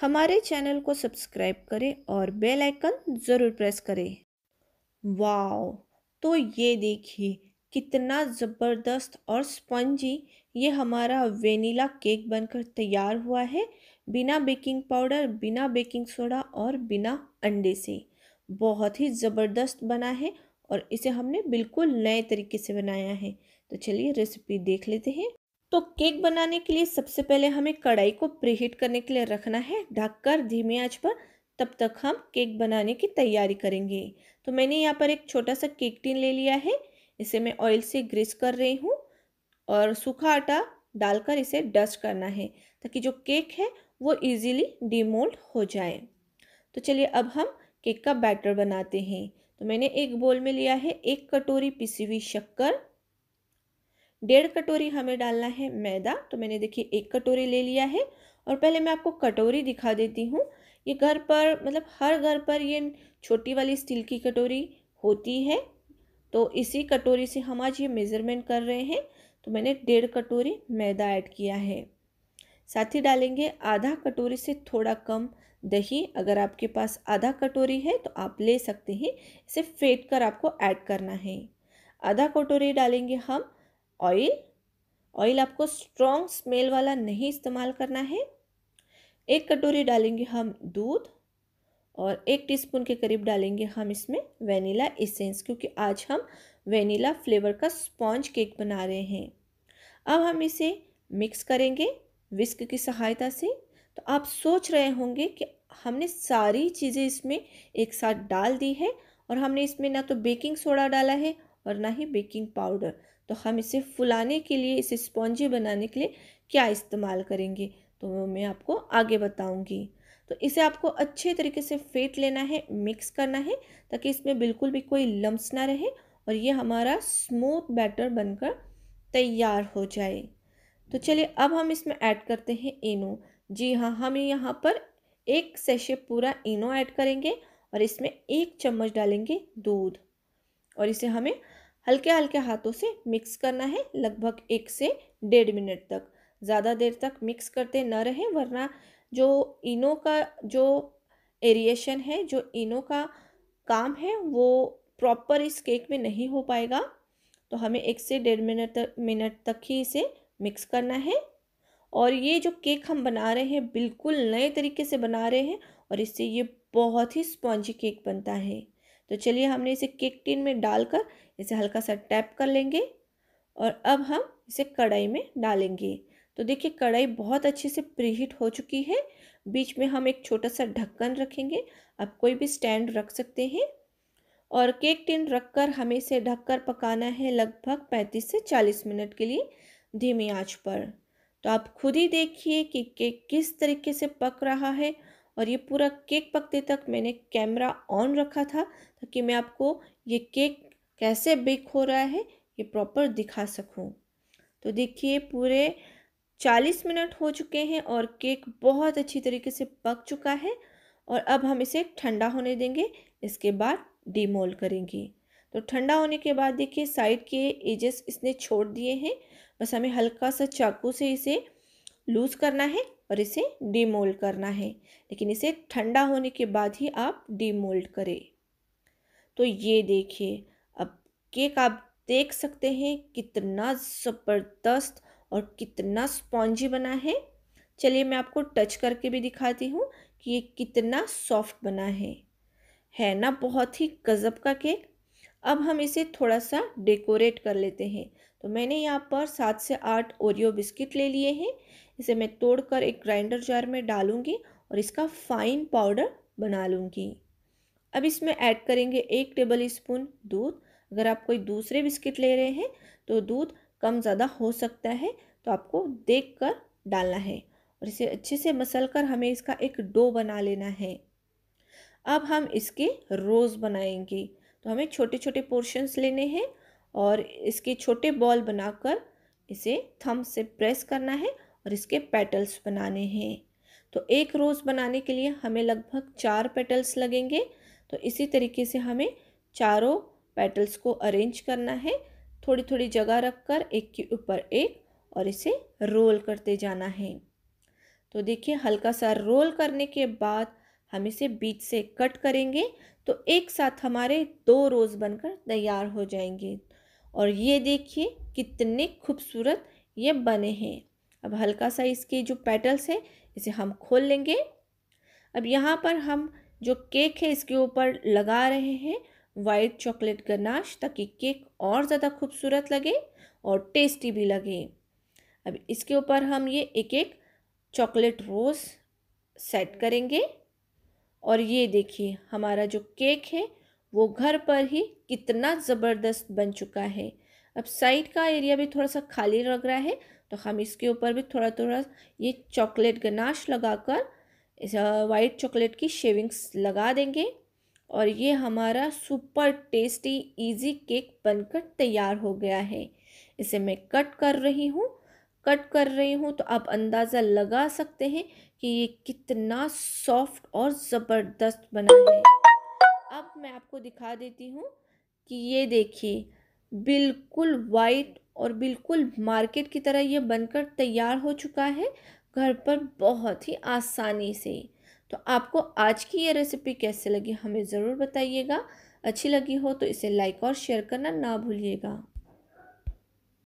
हमारे चैनल को सब्सक्राइब करें और बेल आइकन ज़रूर प्रेस करें वाओ तो ये देखिए कितना ज़बरदस्त और स्पंजी ये हमारा वेनिला केक बनकर तैयार हुआ है बिना बेकिंग पाउडर बिना बेकिंग सोडा और बिना अंडे से बहुत ही ज़बरदस्त बना है और इसे हमने बिल्कुल नए तरीके से बनाया है तो चलिए रेसिपी देख लेते हैं तो केक बनाने के लिए सबसे पहले हमें कढ़ाई को प्रीहीट करने के लिए रखना है ढककर धीमी आंच पर तब तक हम केक बनाने की तैयारी करेंगे तो मैंने यहाँ पर एक छोटा सा केक टिन ले लिया है इसे मैं ऑयल से ग्रीस कर रही हूँ और सूखा आटा डालकर इसे डस्ट करना है ताकि जो केक है वो इजीली डीमोल्ड हो जाए तो चलिए अब हम केक का बैटर बनाते हैं तो मैंने एक बोल में लिया है एक कटोरी पिसी हुई शक्कर डेढ़ कटोरी हमें डालना है मैदा तो मैंने देखिए एक कटोरी ले लिया है और पहले मैं आपको कटोरी दिखा देती हूँ ये घर पर मतलब हर घर पर ये छोटी वाली स्टील की कटोरी होती है तो इसी कटोरी से हम आज ये मेज़रमेंट कर रहे हैं तो मैंने डेढ़ कटोरी मैदा ऐड किया है साथ ही डालेंगे आधा कटोरी से थोड़ा कम दही अगर आपके पास आधा कटोरी है तो आप ले सकते हैं इसे फेंट कर आपको ऐड करना है आधा कटोरी डालेंगे हम ऑयल ऑयल आपको स्ट्रॉन्ग स्मेल वाला नहीं इस्तेमाल करना है एक कटोरी डालेंगे हम दूध और एक टीस्पून के करीब डालेंगे हम इसमें वेनिला एसेंस क्योंकि आज हम वेनिला फ्लेवर का स्पॉन्ज केक बना रहे हैं अब हम इसे मिक्स करेंगे विस्क की सहायता से तो आप सोच रहे होंगे कि हमने सारी चीज़ें इसमें एक साथ डाल दी है और हमने इसमें ना तो बेकिंग सोडा डाला है और ना ही बेकिंग पाउडर तो हम इसे फुलाने के लिए इसे स्पॉन्जी बनाने के लिए क्या इस्तेमाल करेंगे तो वो मैं आपको आगे बताऊंगी तो इसे आपको अच्छे तरीके से फेंट लेना है मिक्स करना है ताकि इसमें बिल्कुल भी कोई लम्स ना रहे और ये हमारा स्मूथ बैटर बनकर तैयार हो जाए तो चलिए अब हम इसमें ऐड करते हैं इनो जी हाँ हम यहाँ पर एक सेशे पूरा इनो ऐड करेंगे और इसमें एक चम्मच डालेंगे दूध और इसे हमें हल्के हल्के हाथों से मिक्स करना है लगभग एक से डेढ़ मिनट तक ज़्यादा देर तक मिक्स करते न रहे वरना जो इनो का जो एरिएशन है जो इनो का काम है वो प्रॉपर इस केक में नहीं हो पाएगा तो हमें एक से डेढ़ मिनट तक मिनट तक ही इसे मिक्स करना है और ये जो केक हम बना रहे हैं बिल्कुल नए तरीके से बना रहे हैं और इससे ये बहुत ही स्पॉन्जी केक बनता है तो चलिए हमने इसे केक टिन में डालकर इसे हल्का सा टैप कर लेंगे और अब हम इसे कढ़ाई में डालेंगे तो देखिए कढ़ाई बहुत अच्छे से प्रीहीट हो चुकी है बीच में हम एक छोटा सा ढक्कन रखेंगे आप कोई भी स्टैंड रख सकते हैं और केक टिन रखकर हमें इसे ढककर पकाना है लगभग 35 से 40 मिनट के लिए धीमी आंच पर तो आप खुद ही देखिए कि केक किस तरीके से पक रहा है और ये पूरा केक पकते तक मैंने कैमरा ऑन रखा था ताकि मैं आपको ये केक कैसे बेक हो रहा है ये प्रॉपर दिखा सकूं तो देखिए पूरे चालीस मिनट हो चुके हैं और केक बहुत अच्छी तरीके से पक चुका है और अब हम इसे ठंडा होने देंगे इसके बाद डीमोल करेंगे तो ठंडा होने के बाद देखिए साइड के एजेस इसने छोड़ दिए हैं बस हमें हल्का सा चाकू से इसे लूज़ करना है और इसे डीमोल्ड करना है लेकिन इसे ठंडा होने के बाद ही आप डीमोल्ड करें तो ये देखिए अब केक आप देख सकते हैं कितना ज़बरदस्त और कितना स्पॉन्जी बना है चलिए मैं आपको टच करके भी दिखाती हूँ कि ये कितना सॉफ्ट बना है है ना बहुत ही गज़ब का केक अब हम इसे थोड़ा सा डेकोरेट कर लेते हैं तो मैंने यहाँ पर सात से आठ ओरियो बिस्किट ले लिए हैं इसे मैं तोड़कर एक ग्राइंडर जार में डालूँगी और इसका फाइन पाउडर बना लूँगी अब इसमें ऐड करेंगे एक टेबल स्पून दूध अगर आप कोई दूसरे बिस्किट ले रहे हैं तो दूध कम ज़्यादा हो सकता है तो आपको देख कर डालना है और इसे अच्छे से मसल कर हमें इसका एक डो बना लेना है अब हम इसके रोज़ बनाएंगे तो हमें छोटे छोटे पोर्शंस लेने हैं और इसके छोटे बॉल बनाकर इसे थम से प्रेस करना है और इसके पेटल्स बनाने हैं तो एक रोज़ बनाने के लिए हमें लगभग चार पेटल्स लगेंगे तो इसी तरीके से हमें चारों पेटल्स को अरेंज करना है थोड़ी थोड़ी जगह रखकर एक के ऊपर एक और इसे रोल करते जाना है तो देखिए हल्का सा रोल करने के बाद हम इसे बीच से कट करेंगे तो एक साथ हमारे दो रोज़ बनकर तैयार हो जाएंगे और ये देखिए कितने खूबसूरत ये बने हैं अब हल्का सा इसके जो पेटल्स हैं इसे हम खोल लेंगे अब यहाँ पर हम जो केक है इसके ऊपर लगा रहे हैं वाइट चॉकलेट गनाश ताकि केक और ज़्यादा खूबसूरत लगे और टेस्टी भी लगे अब इसके ऊपर हम ये एक एक चॉकलेट रोज़ सेट करेंगे और ये देखिए हमारा जो केक है वो घर पर ही कितना ज़बरदस्त बन चुका है अब साइड का एरिया भी थोड़ा सा खाली लग रहा है तो हम इसके ऊपर भी थोड़ा थोड़ा ये चॉकलेट गनाश लगाकर वाइट चॉकलेट की शेविंग्स लगा देंगे और ये हमारा सुपर टेस्टी इजी केक बनकर तैयार हो गया है इसे मैं कट कर रही हूँ कट कर रही हूँ तो आप अंदाज़ा लगा सकते हैं कि ये कितना सॉफ्ट और ज़बरदस्त बना है अब मैं आपको दिखा देती हूँ कि ये देखिए बिल्कुल वाइट और बिल्कुल मार्केट की तरह ये बनकर तैयार हो चुका है घर पर बहुत ही आसानी से तो आपको आज की ये रेसिपी कैसे लगी हमें ज़रूर बताइएगा अच्छी लगी हो तो इसे लाइक और शेयर करना ना भूलिएगा